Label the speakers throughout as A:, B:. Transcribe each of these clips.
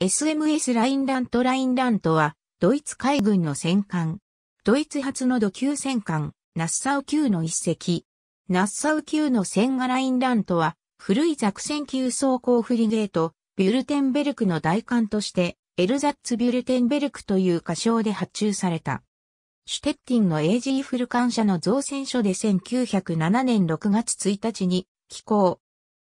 A: SMS ラインラントラインラントは、ドイツ海軍の戦艦。ドイツ初の土級戦艦、ナッサウ級の一隻。ナッサウ級の戦画ラインラントは、古いザクセン級装甲フリゲート、ビュルテンベルクの大艦として、エルザッツ・ビュルテンベルクという歌唱で発注された。シュテッティンの AG フル艦社の造船所で1907年6月1日に、寄港。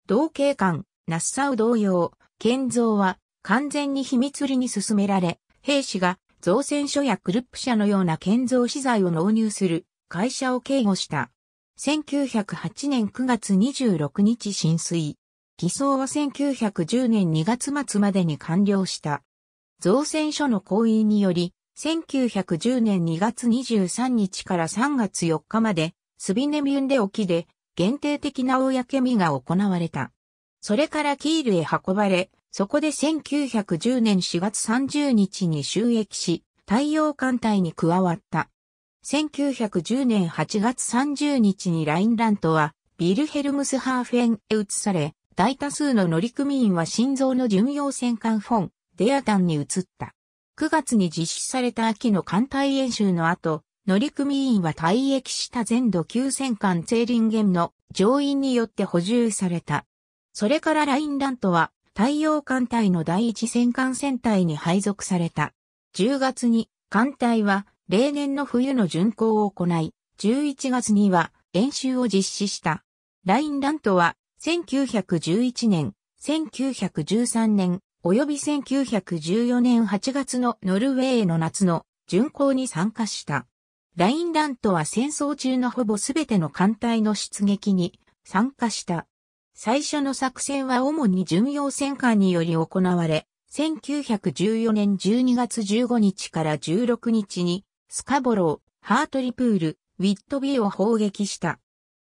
A: 同系艦、ナッサウ同様、建造は、完全に秘密裏に進められ、兵士が造船所やクルップ社のような建造資材を納入する会社を警護した。1908年9月26日浸水。偽装は1910年2月末までに完了した。造船所の行為により、1910年2月23日から3月4日まで、スビネミュンで沖で、限定的な公みが行われた。それからキールへ運ばれ、そこで1910年4月30日に収益し、太陽艦隊に加わった。1910年8月30日にラインラントは、ビルヘルムスハーフェンへ移され、大多数の乗組員は心臓の巡洋戦艦フォン、デアタンに移った。9月に実施された秋の艦隊演習の後、乗組員は退役した全土急戦艦ツェーリンゲンの乗員によって補充された。それからラインラントは太陽艦隊の第一戦艦戦隊に配属された。10月に艦隊は例年の冬の巡航を行い、11月には演習を実施した。ラインラントは1911年、1913年、及び1914年8月のノルウェーの夏の巡航に参加した。ラインラントは戦争中のほぼすべての艦隊の出撃に参加した。最初の作戦は主に巡洋戦艦により行われ、1914年12月15日から16日に、スカボロー、ハートリプール、ウィットビーを砲撃した。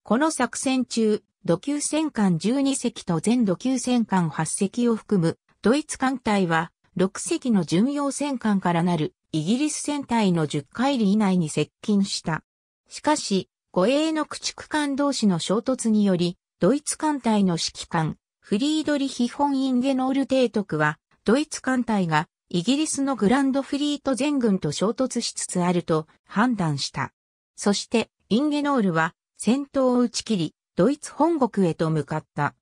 A: この作戦中、土級戦艦12隻と全土級戦艦8隻を含む、ドイツ艦隊は、6隻の巡洋戦艦からなる、イギリス戦隊の10海里以内に接近した。しかし、護衛の駆逐艦同士の衝突により、ドイツ艦隊の指揮官、フリードリヒ・フォン・インゲノール提督は、ドイツ艦隊がイギリスのグランドフリート全軍と衝突しつつあると判断した。そして、インゲノールは戦闘を打ち切り、ドイツ本国へと向かった。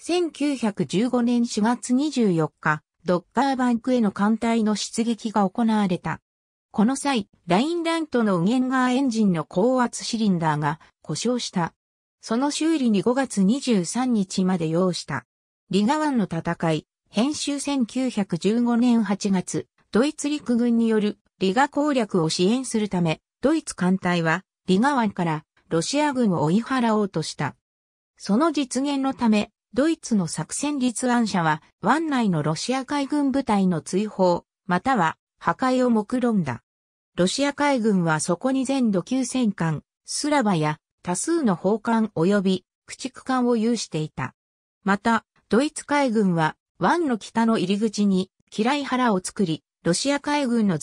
A: 1915年4月24日、ドッカーバンクへの艦隊の出撃が行われた。この際、ラインラントのウゲンガーエンジンの高圧シリンダーが故障した。その修理に5月23日まで要した。リガ湾の戦い、編集1915年8月、ドイツ陸軍によるリガ攻略を支援するため、ドイツ艦隊はリガ湾からロシア軍を追い払おうとした。その実現のため、ドイツの作戦立案者は、湾内のロシア海軍部隊の追放、または破壊を目論んだ。ロシア海軍はそこに全土級戦艦、スラバや多数の砲艦及び駆逐艦を有していた。また、ドイツ海軍は湾の北の入り口に嫌い腹を作り、ロシア海軍の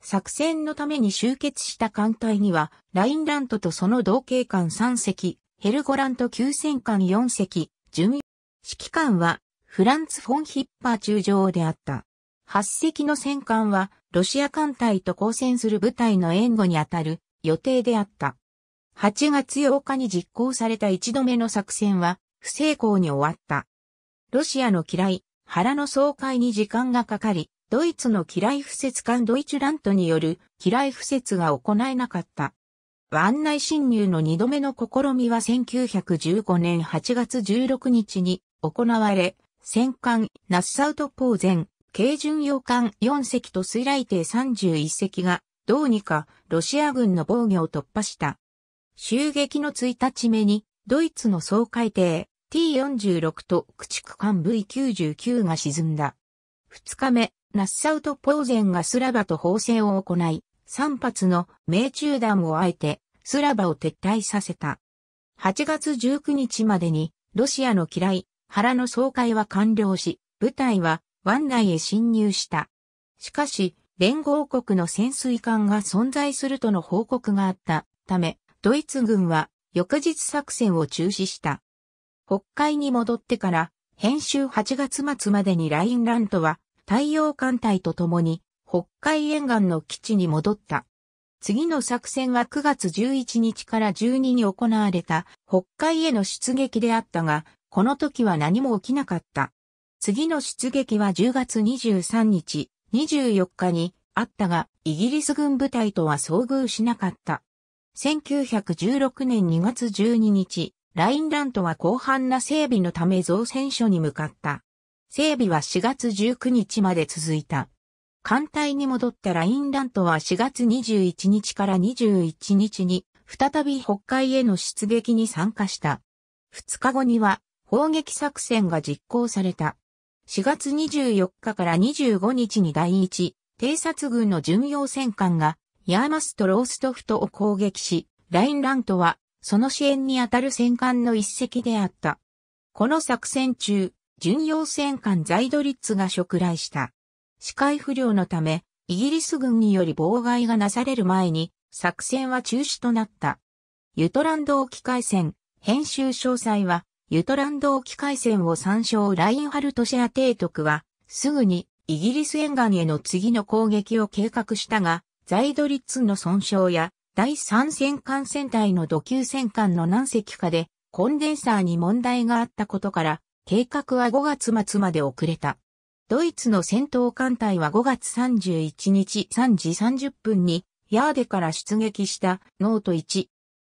A: 作戦のために集結した艦隊には、ラインラントとその同型艦3隻、ヘルゴラント9戦艦4隻、準指揮官はフランツ・フォン・ヒッパー中将であった。8隻の戦艦はロシア艦隊と交戦する部隊の援護にあたる予定であった。8月8日に実行された一度目の作戦は不成功に終わった。ロシアの嫌い、腹の総会に時間がかかり、ドイツの嫌い不設艦ドイツラントによる嫌い不設が行えなかった。湾内侵入の2度目の試みは1915年8月16日に行われ、戦艦ナッサウトポーゼン、軽巡洋艦4隻と水雷艇31隻がどうにかロシア軍の防御を突破した。襲撃の1日目に、ドイツの総海艇 T46 と駆逐艦 V99 が沈んだ。2日目、ナッサウとポーゼンがスラバと砲戦を行い、3発の命中弾をあえて、スラバを撤退させた。8月19日までに、ロシアの嫌い、原の総会は完了し、部隊は湾内へ侵入した。しかし、連合国の潜水艦が存在するとの報告があったため、ドイツ軍は翌日作戦を中止した。北海に戻ってから、編集8月末までにラインラントは太陽艦隊と共に北海沿岸の基地に戻った。次の作戦は9月11日から12に行われた北海への出撃であったが、この時は何も起きなかった。次の出撃は10月23日、24日にあったが、イギリス軍部隊とは遭遇しなかった。1916年2月12日、ラインラントは広範な整備のため造船所に向かった。整備は4月19日まで続いた。艦隊に戻ったラインラントは4月21日から21日に再び北海への出撃に参加した。2日後には砲撃作戦が実行された。4月24日から25日に第1偵察軍の巡洋戦艦がヤーマスとローストフトを攻撃し、ラインラントはその支援にあたる戦艦の一隻であった。この作戦中、巡洋戦艦ザイドリッツが触来した。視界不良のため、イギリス軍により妨害がなされる前に、作戦は中止となった。ユトランド沖海戦、編集詳細は、ユトランド沖海戦を参照ラインハルトシェア提督は、すぐにイギリス沿岸への次の攻撃を計画したが、在ッツの損傷や、第三戦艦戦隊の土級戦艦の何隻かで、コンデンサーに問題があったことから、計画は5月末まで遅れた。ドイツの戦闘艦隊は5月31日3時30分に、ヤーデから出撃したノート1。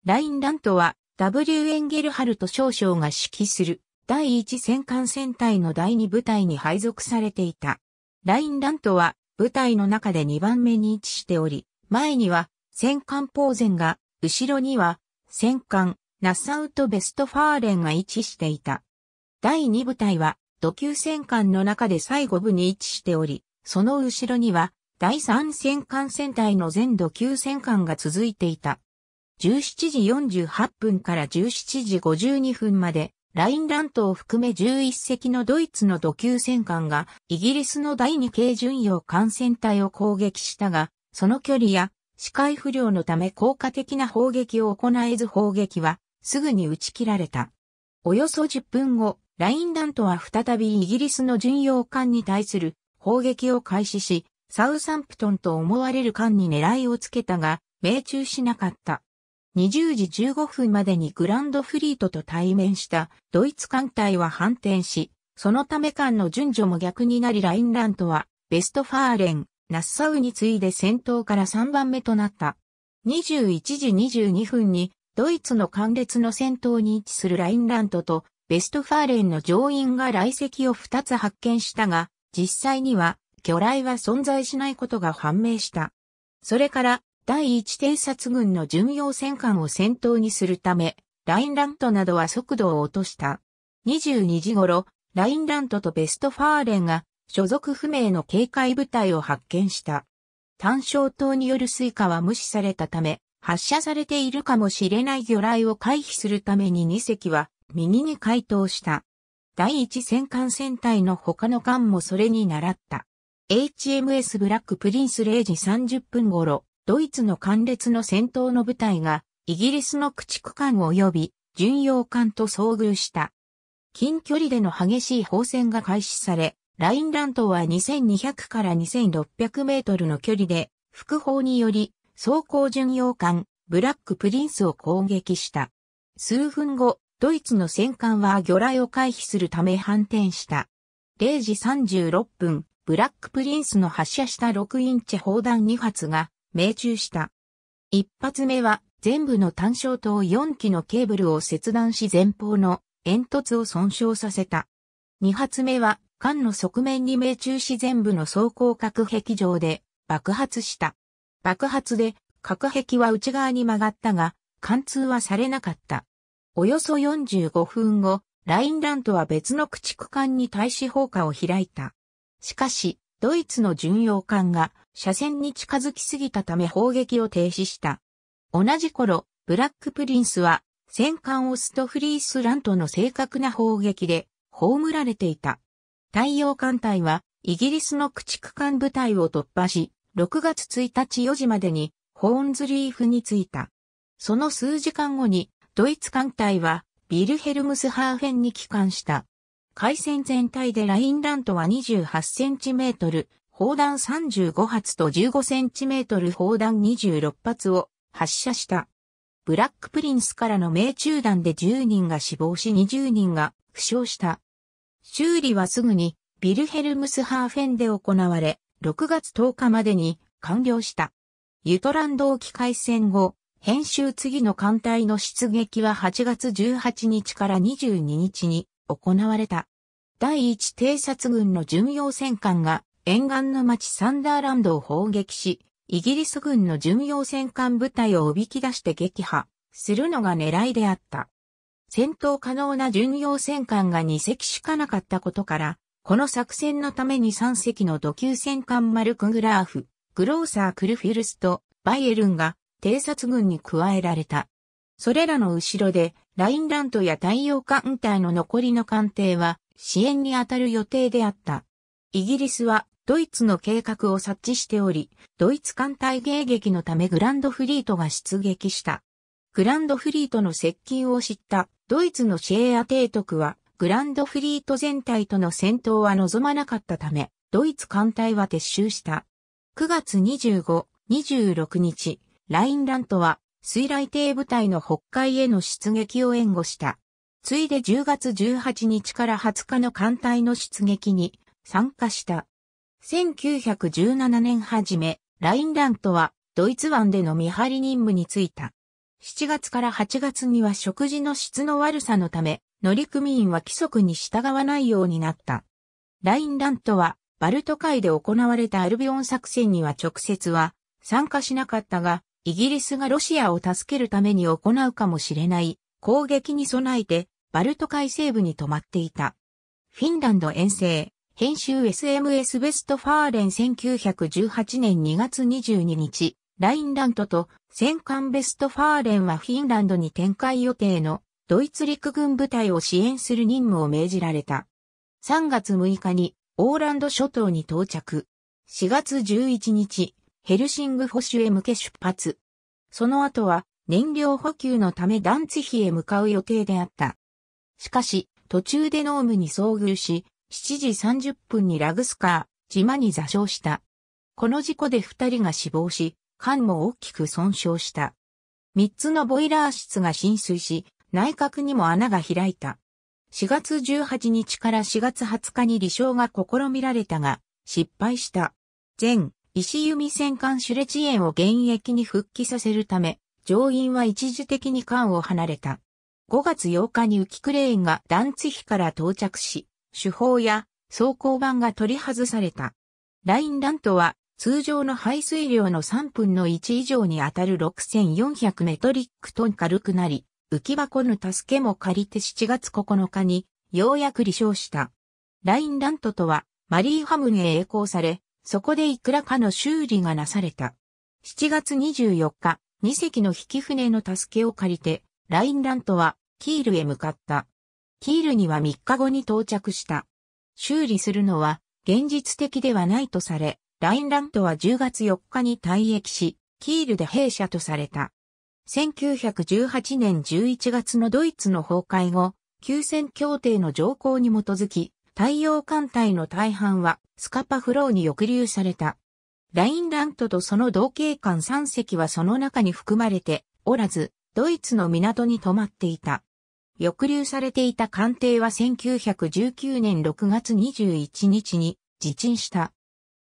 A: ラインラントは W エンゲルハルト少将が指揮する第1戦艦戦隊の第2部隊に配属されていた。ラインラントは部隊の中で2番目に位置しており、前には戦艦ポーゼンが、後ろには戦艦ナッサウとベストファーレンが位置していた。第2部隊は土級戦艦の中で最後部に位置しており、その後ろには第3戦艦戦隊の全土級戦艦が続いていた。17時48分から17時52分までラインラントを含め11隻のドイツの土級戦艦がイギリスの第2系巡洋艦船隊を攻撃したが、その距離や視界不良のため効果的な砲撃を行えず砲撃はすぐに打ち切られた。およそ10分後、ラインラントは再びイギリスの巡洋艦に対する砲撃を開始し、サウサンプトンと思われる艦に狙いをつけたが、命中しなかった。20時15分までにグランドフリートと対面したドイツ艦隊は反転し、そのため艦の順序も逆になりラインラントはベストファーレン、ナッサウに次いで戦闘から3番目となった。21時22分にドイツの艦列の先頭に位置するラインラントとベストファーレンの乗員が来席を2つ発見したが、実際には魚雷は存在しないことが判明した。それから第一偵察軍の巡洋戦艦を先頭にするため、ラインラントなどは速度を落とした。22時頃、ラインラントとベストファーレンが所属不明の警戒部隊を発見した。単焦灯による水カは無視されたため、発射されているかもしれない魚雷を回避するために2隻は右に回答した。第一戦艦戦隊の他の艦もそれに倣った。HMS ブラックプリンス0時30分頃、ドイツの艦列の戦闘の部隊が、イギリスの駆逐艦及び巡洋艦と遭遇した。近距離での激しい砲戦が開始され、ラインラントは2200から2600メートルの距離で、副砲により、装甲巡洋艦、ブラックプリンスを攻撃した。数分後、ドイツの戦艦は魚雷を回避するため反転した。0時36分、ブラックプリンスの発射した6インチ砲弾2発が、命中した。一発目は全部の単焦灯4機のケーブルを切断し前方の煙突を損傷させた。二発目は艦の側面に命中し全部の装甲核壁上で爆発した。爆発で核壁は内側に曲がったが貫通はされなかった。およそ45分後、ラインラントは別の駆逐艦に対し砲火を開いた。しかし、ドイツの巡洋艦が車線に近づきすぎたため砲撃を停止した。同じ頃、ブラックプリンスは戦艦オストフリースラントの正確な砲撃で葬られていた。太陽艦隊はイギリスの駆逐艦部隊を突破し、6月1日4時までにホーンズリーフに着いた。その数時間後にドイツ艦隊はビルヘルムスハーフェンに帰還した。海戦全体でラインラントは28センチメートル、砲弾35発と1 5トル砲弾26発を発射した。ブラックプリンスからの命中弾で10人が死亡し20人が負傷した。修理はすぐにビルヘルムスハーフェンで行われ、6月10日までに完了した。ユトランド沖海戦後、編集次の艦隊の出撃は8月18日から22日に行われた。第1偵察軍の巡洋戦艦が沿岸の町サンダーランドを砲撃し、イギリス軍の巡洋戦艦部隊をおびき出して撃破するのが狙いであった。戦闘可能な巡洋戦艦が2隻しかなかったことから、この作戦のために3隻の土級戦艦マルクグラーフ、グローサー・クルフィルスとバイエルンが偵察軍に加えられた。それらの後ろでラインラントや太陽艦隊の残りの艦艇は支援に当たる予定であった。イギリスはドイツの計画を察知しており、ドイツ艦隊迎撃のためグランドフリートが出撃した。グランドフリートの接近を知ったドイツのシェーア提督は、グランドフリート全体との戦闘は望まなかったため、ドイツ艦隊は撤収した。9月25、26日、ラインラントは水雷艇部隊の北海への出撃を援護した。ついで10月18日から20日の艦隊の出撃に参加した。1917年初め、ラインラントはドイツ湾での見張り任務に就いた。7月から8月には食事の質の悪さのため、乗組員は規則に従わないようになった。ラインラントは、バルト海で行われたアルビオン作戦には直接は参加しなかったが、イギリスがロシアを助けるために行うかもしれない攻撃に備えて、バルト海西部に泊まっていた。フィンランド遠征、編集 SMS ベストファーレン1918年2月22日、ラインラントと戦艦ベストファーレンはフィンランドに展開予定のドイツ陸軍部隊を支援する任務を命じられた。3月6日にオーランド諸島に到着。4月11日、ヘルシング保守へ向け出発。その後は燃料補給のためダンツヒへ向かう予定であった。しかし、途中でームに遭遇し、7時30分にラグスカー、島に座礁した。この事故で2人が死亡し、艦も大きく損傷した。3つのボイラー室が浸水し、内閣にも穴が開いた。4月18日から4月20日に離礁が試みられたが、失敗した。前、石弓戦艦シュレチエンを現役に復帰させるため、乗員は一時的に艦を離れた。5月8日に浮きクレーンが断地ツから到着し、手法や走行板が取り外された。ラインラントは通常の排水量の3分の1以上に当たる6400メトリックトン軽くなり、浮き箱の助けも借りて7月9日にようやく離床した。ラインラントとはマリーハムへ栄光され、そこでいくらかの修理がなされた。7月24日、2隻の引き船の助けを借りて、ラインラントはキールへ向かった。キールには3日後に到着した。修理するのは現実的ではないとされ、ラインラントは10月4日に退役し、キールで弊社とされた。1918年11月のドイツの崩壊後、休戦協定の条項に基づき、太陽艦隊の大半はスカパフローに抑留された。ラインラントとその同型艦3隻はその中に含まれておらず、ドイツの港に泊まっていた。抑留されていた官邸は1919年6月21日に自陳した。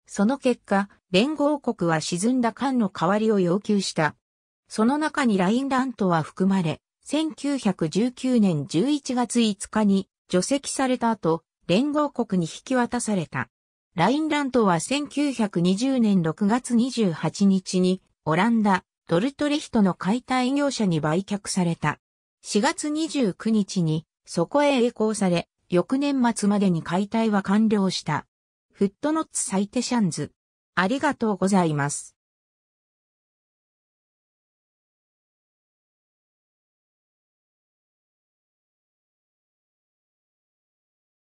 A: その結果、連合国は沈んだ艦の代わりを要求した。その中にラインラントは含まれ、1919年11月5日に除籍された後、連合国に引き渡された。ラインラントは1920年6月28日にオランダ、ドルトレヒトの解体業者に売却された。4月29日にそこへ栄光され、翌年末までに解体は完了した。フットノッツサイテシャンズ。ありがとうございます。